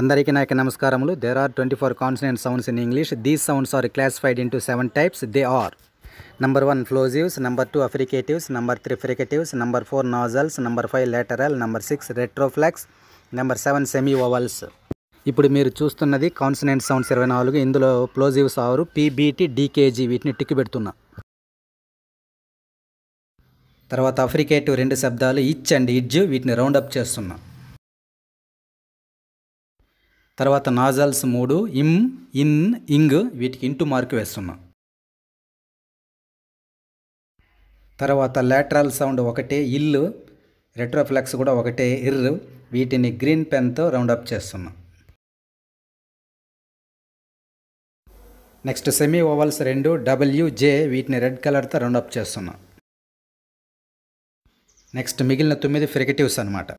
అందరికీ నా యొక్క నమస్కారములు there are twenty four consonant sounds in English these sounds are classified into seven types they are number one plosives number two affricatives number three fricatives number four nasals number five lateral number six retroflex number seven semi vowels ఇప్పుడు మీరు చూస్తున్నది consonant sounds ఇరవై నాలుగు ఇందులో ఫ్లోజివ్స్ ఆరు PBT డీకేజీ వీటిని టిక్కు పెడుతున్నా తర్వాత అఫ్రికేటివ్ రెండు శబ్దాలు ఇచ్ అండ్ ఇడ్జ్ వీటిని రౌండప్ చేస్తున్నాను తర్వాత నాజల్స్ మూడు ఇమ్ ఇన్ ఇంగ్ వీటికి ఇంటు మార్క్ వేస్తున్నాం తర్వాత లాట్రల్ సౌండ్ ఒకటే ఇల్లు రెట్రోఫ్లెక్స్ కూడా ఒకటే ఇర్రు వీటిని గ్రీన్ పెన్తో రౌండప్ చేస్తున్నాం నెక్స్ట్ సెమీ ఓవల్స్ రెండు డబ్ల్యూ జే వీటిని రెడ్ కలర్తో రౌండప్ చేస్తున్నాం నెక్స్ట్ మిగిలిన తొమ్మిది ఫ్రికెటివ్స్ అనమాట